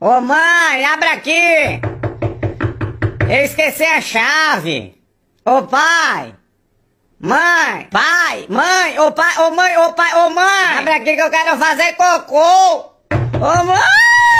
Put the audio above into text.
Ô mãe, abre aqui! Eu esqueci a chave! Ô pai! Mãe! Pai! Mãe! Ô pai! Ô mãe! Ô pai! Ô mãe! Abre aqui que eu quero fazer cocô! Ô mãe!